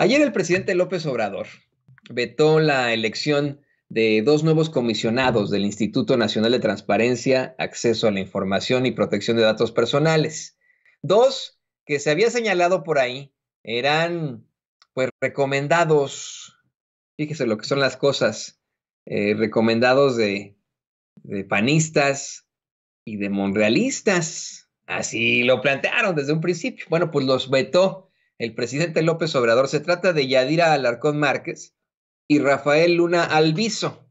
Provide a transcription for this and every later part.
Ayer el presidente López Obrador vetó la elección de dos nuevos comisionados del Instituto Nacional de Transparencia, Acceso a la Información y Protección de Datos Personales. Dos que se había señalado por ahí eran pues recomendados, fíjese lo que son las cosas, eh, recomendados de, de panistas y de monrealistas. Así lo plantearon desde un principio. Bueno, pues los vetó el presidente López Obrador. Se trata de Yadira Alarcón Márquez y Rafael Luna Albizo.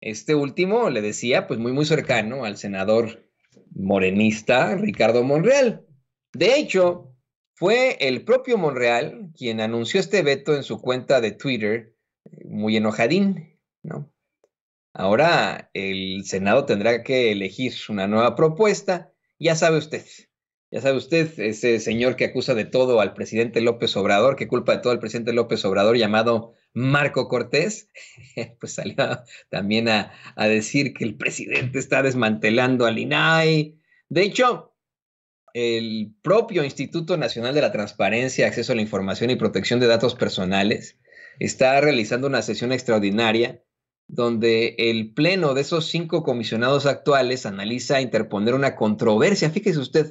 Este último, le decía, pues muy, muy cercano al senador morenista Ricardo Monreal. De hecho, fue el propio Monreal quien anunció este veto en su cuenta de Twitter, muy enojadín, ¿no? Ahora el Senado tendrá que elegir una nueva propuesta, ya sabe usted, ya sabe usted, ese señor que acusa de todo al presidente López Obrador, que culpa de todo al presidente López Obrador llamado Marco Cortés, pues salió también a, decir que el presidente está desmantelando al INAI. De hecho, el propio Instituto Nacional de la Transparencia, Acceso a la Información y Protección de Datos Personales está realizando una sesión extraordinaria donde el pleno de esos cinco comisionados actuales analiza interponer una controversia, fíjese usted,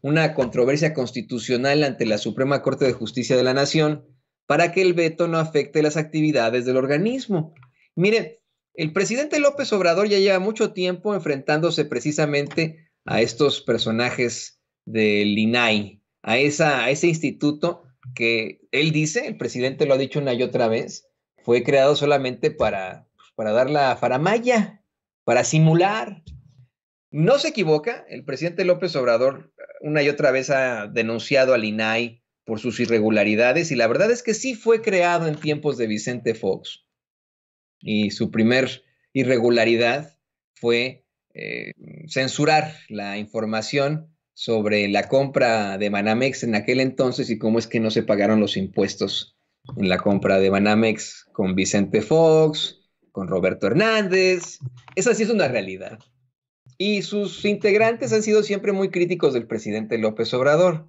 una controversia constitucional ante la Suprema Corte de Justicia de la Nación para que el veto no afecte las actividades del organismo. Miren, el presidente López Obrador ya lleva mucho tiempo enfrentándose precisamente a estos personajes del INAI, a, ese instituto que él dice, el presidente lo ha dicho una y otra vez, fue creado solamente para, pues, para dar la faramaya, para simular, no se equivoca, el presidente López Obrador una y otra vez ha denunciado al INAI por sus irregularidades y la verdad es que sí fue creado en tiempos de Vicente Fox. Y su primer irregularidad fue eh, censurar la información sobre la compra de Banamex en aquel entonces y cómo es que no se pagaron los impuestos en la compra de Banamex con Vicente Fox, con Roberto Hernández. Esa sí es una realidad y sus integrantes han sido siempre muy críticos del presidente López Obrador.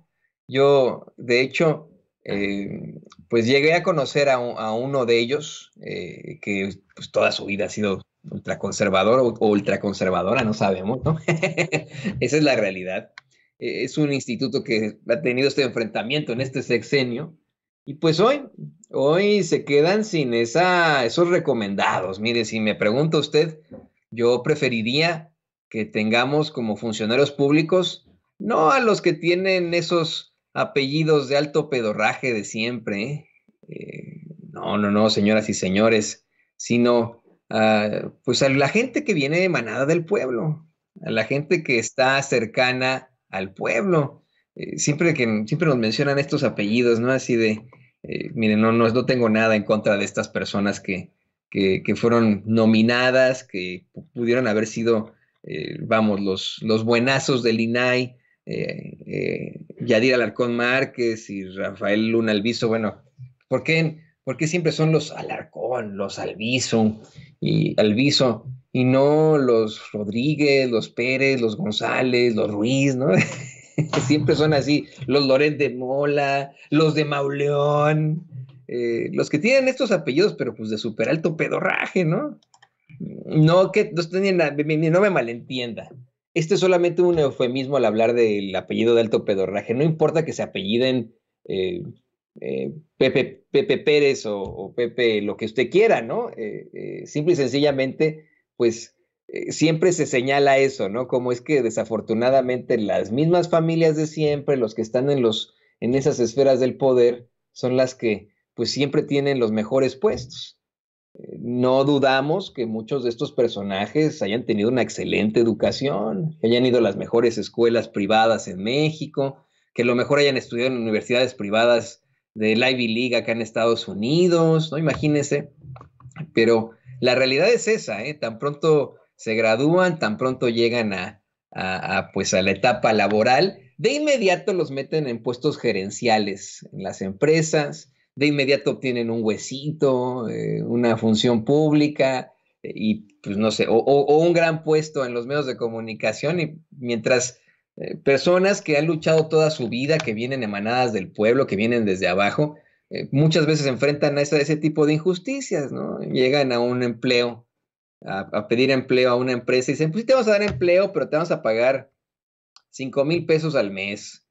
Yo, de hecho, eh, pues llegué a conocer a, uno de ellos, eh, que pues, toda su vida ha sido ultraconservador o, ultraconservadora, no sabemos, ¿no? Esa es la realidad. Eh, es un instituto que ha tenido este enfrentamiento en este sexenio. Y pues hoy, hoy se quedan sin esa, esos recomendados. Mire, si me pregunta usted, yo preferiría que tengamos como funcionarios públicos, no a los que tienen esos apellidos de alto pedorraje de siempre. Eh, no, no, no, señoras y señores, sino pues a la gente que viene manada del pueblo, a la gente que está cercana al pueblo. Eh, siempre que siempre nos mencionan estos apellidos, ¿no? Así de, eh, miren, no, no, no tengo nada en contra de estas personas que, que fueron nominadas, que pudieron haber sido eh, vamos, los, los buenazos del INAI, eh, eh, Yadir Alarcón Márquez y Rafael Luna Alviso, bueno, ¿por qué, siempre son los Alarcón, los Alviso y Alviso y no los Rodríguez, los Pérez, los González, los Ruiz, ¿no? siempre son así, los Lorenz de Mola, los de Mauleón, los que tienen estos apellidos, pero pues de super alto pedorraje, ¿no? No, que no, me malentienda. Este es solamente un eufemismo al hablar del apellido de alto pedorraje. No importa que se apelliden eh, eh, Pepe, Pepe, Pérez o, Pepe lo que usted quiera, ¿no? Eh, simple y sencillamente, pues siempre se señala eso, ¿no? Como es que desafortunadamente las mismas familias de siempre, los que están en, los, en esas esferas del poder, son las que pues siempre tienen los mejores puestos. Eh, no dudamos que muchos de estos personajes hayan tenido una excelente educación, que hayan ido a las mejores escuelas privadas en México, que a lo mejor hayan estudiado en universidades privadas de la Ivy League acá en Estados Unidos, ¿no? Imagínense. Pero la realidad es esa, ¿eh? Tan pronto se gradúan, tan pronto llegan pues a la etapa laboral, de inmediato los meten en puestos gerenciales en las empresas, de inmediato obtienen un huesito, eh, una función pública eh, y pues no sé, o, un gran puesto en los medios de comunicación y mientras eh, personas que han luchado toda su vida, que vienen emanadas del pueblo, que vienen desde abajo, muchas veces enfrentan a ese, tipo de injusticias, ¿no? Llegan a un empleo, a, pedir empleo a una empresa y dicen, pues te vamos a dar empleo, pero te vamos a pagar 5 mil pesos al mes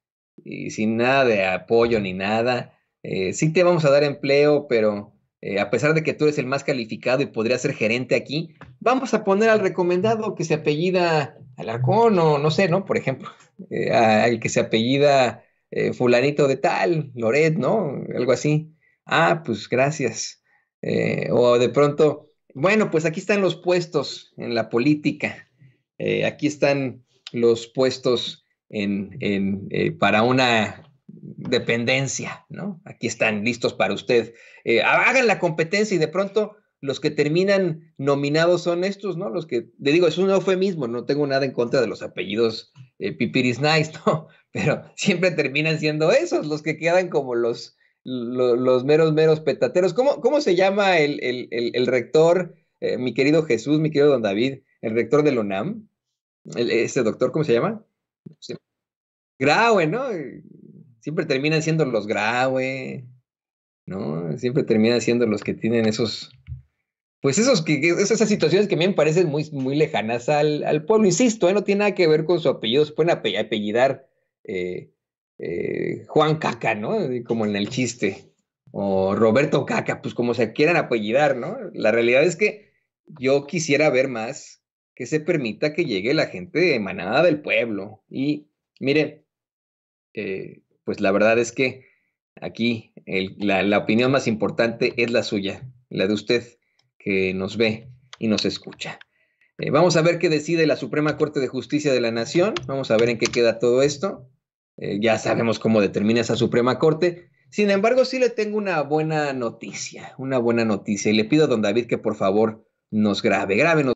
y sin nada de apoyo ni nada eh, sí te vamos a dar empleo, pero eh, a pesar de que tú eres el más calificado y podrías ser gerente aquí, vamos a poner al recomendado que se apellida Alarcón o no sé, ¿no? Por ejemplo, eh, al que se apellida fulanito de tal, Loret, ¿no? Algo así. Ah, pues gracias. o de pronto, bueno, pues aquí están los puestos en la política. aquí están los puestos en, para una dependencia, ¿no? Aquí están listos para usted. Eh, hagan la competencia y de pronto los que terminan nominados son estos, ¿no? Los que, le digo, es un eufemismo, no tengo nada en contra de los apellidos eh, Pipiris Nice, ¿no? Pero siempre terminan siendo esos, los que quedan como los, los, meros, meros petateros. ¿Cómo, cómo se llama el, el, rector, eh, mi querido Jesús, mi querido don David, el rector del ONAM? ¿Ese doctor, cómo se llama? Graue, ¿no? Siempre terminan siendo los grave, ¿no? Siempre terminan siendo los que tienen esos, pues esos que, esas situaciones que a mí me parecen muy, muy lejanas al, al pueblo. Insisto, ¿eh? no tiene nada que ver con su apellido, se pueden apellidar eh, eh, Juan Caca, ¿no? Como en el chiste. O Roberto Caca, pues como se quieran apellidar, ¿no? La realidad es que yo quisiera ver más que se permita que llegue la gente emanada del pueblo. Y mire, eh, pues la verdad es que aquí la, opinión más importante es la suya, la de usted que nos ve y nos escucha. Eh, vamos a ver qué decide la Suprema Corte de Justicia de la Nación. Vamos a ver en qué queda todo esto. Eh, ya sabemos cómo determina esa Suprema Corte. Sin embargo, sí le tengo una buena noticia, una buena noticia. Y le pido a don David que por favor nos grabe, grábenos.